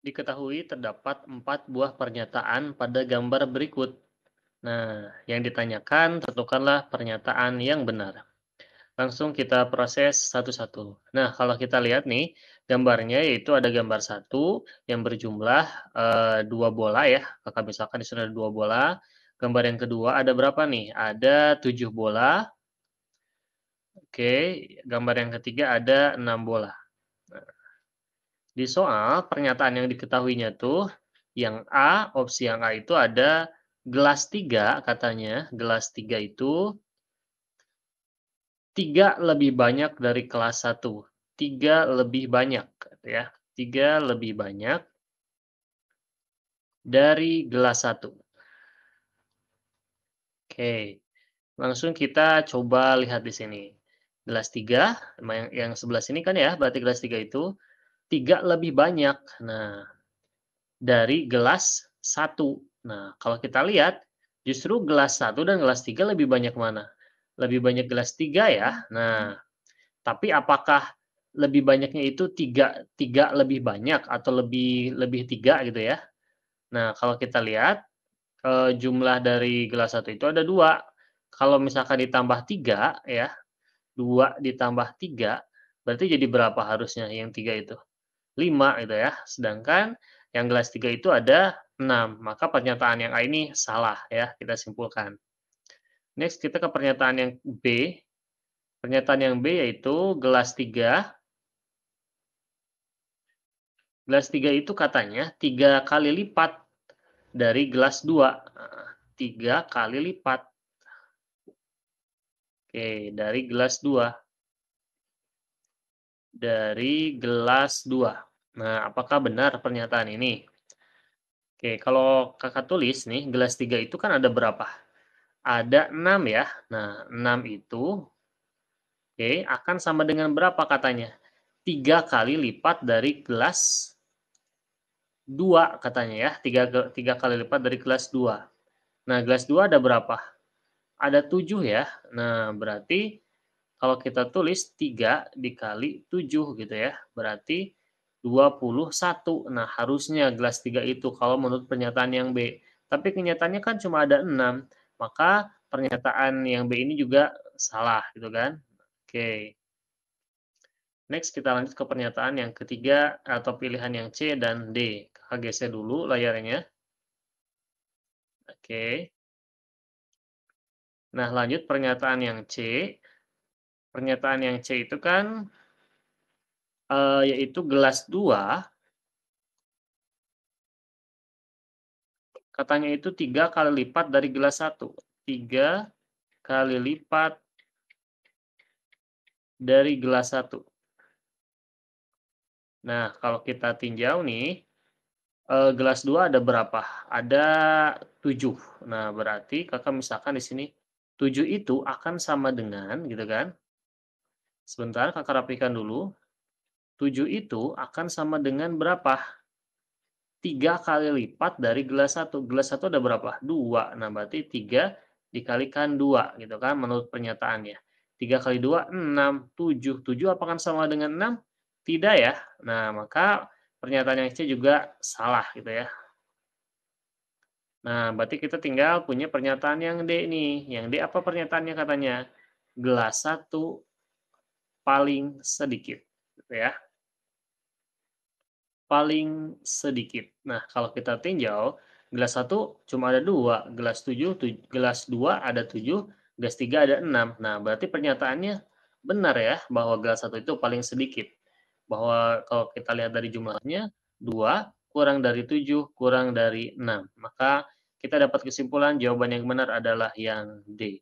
diketahui terdapat empat buah pernyataan pada gambar berikut. Nah, yang ditanyakan tentukanlah pernyataan yang benar. Langsung kita proses satu-satu. Nah, kalau kita lihat nih, gambarnya yaitu ada gambar satu yang berjumlah eh, dua bola ya. Kakak misalkan di sana ada dua bola. Gambar yang kedua ada berapa nih? Ada tujuh bola. Oke, gambar yang ketiga ada enam bola. Di soal, pernyataan yang diketahuinya tuh, yang A, opsi yang A itu ada gelas tiga katanya. Gelas tiga itu tiga lebih banyak dari kelas satu, Tiga lebih banyak, ya. Tiga lebih banyak dari gelas satu. Oke, langsung kita coba lihat di sini. Gelas tiga yang, sebelah sini kan ya, berarti gelas tiga itu tiga lebih banyak. Nah, dari gelas satu. Nah, kalau kita lihat, justru gelas satu dan gelas tiga lebih banyak mana? Lebih banyak gelas tiga ya. Nah, tapi apakah lebih banyaknya itu tiga tiga lebih banyak atau lebih lebih tiga gitu ya? Nah, kalau kita lihat e, jumlah dari gelas satu itu ada dua. Kalau misalkan ditambah tiga ya, dua ditambah tiga berarti jadi berapa harusnya yang tiga itu? 5 gitu ya. Sedangkan yang gelas 3 itu ada 6. Maka pernyataan yang A ini salah ya, kita simpulkan. Next kita ke pernyataan yang B. Pernyataan yang B yaitu gelas 3 gelas 3 itu katanya 3 kali lipat dari gelas 2. 3 kali lipat. Oke, dari gelas 2. Dari gelas 2. Nah, apakah benar pernyataan ini? Oke, kalau kakak tulis nih, gelas tiga itu kan ada berapa? Ada enam ya. Nah, enam itu oke akan sama dengan berapa katanya? Tiga kali lipat dari gelas dua katanya ya. Tiga, tiga kali lipat dari gelas dua. Nah, gelas dua ada berapa? Ada tujuh ya. Nah, berarti kalau kita tulis tiga dikali tujuh gitu ya. Berarti 21. Nah, harusnya gelas 3 itu kalau menurut pernyataan yang B. Tapi kenyataannya kan cuma ada 6. Maka pernyataan yang B ini juga salah gitu kan. Oke. Next kita lanjut ke pernyataan yang ketiga atau pilihan yang C dan D. saya dulu layarnya. Oke. Nah, lanjut pernyataan yang C. Pernyataan yang C itu kan uh, yaitu gelas dua katanya itu tiga kali lipat dari gelas satu tiga kali lipat dari gelas satu Nah, kalau kita tinjau nih, eh, gelas dua ada berapa? Ada tujuh Nah, berarti kakak misalkan di sini tujuh itu akan sama dengan, gitu kan? Sebentar, kakak rapikan dulu. 7 itu akan sama dengan berapa? 3 kali lipat dari gelas 1. Gelas 1 ada berapa? 2. Nah, berarti 3 dikalikan 2 gitu kan menurut pernyataannya. 3 kali 2, 6, 7. 7 apakah sama dengan 6? Tidak ya. Nah, maka pernyataan yang C juga salah gitu ya. Nah, berarti kita tinggal punya pernyataan yang D nih. Yang D apa pernyataannya katanya? Gelas 1 paling sedikit. Gitu ya paling sedikit. Nah, kalau kita tinjau, gelas 1 cuma ada 2, gelas 7, gelas 2 ada 7, gelas 3 ada 6. Nah, berarti pernyataannya benar ya bahwa gelas 1 itu paling sedikit. Bahwa kalau kita lihat dari jumlahnya 2 kurang dari 7 kurang dari 6. Maka kita dapat kesimpulan jawaban yang benar adalah yang D.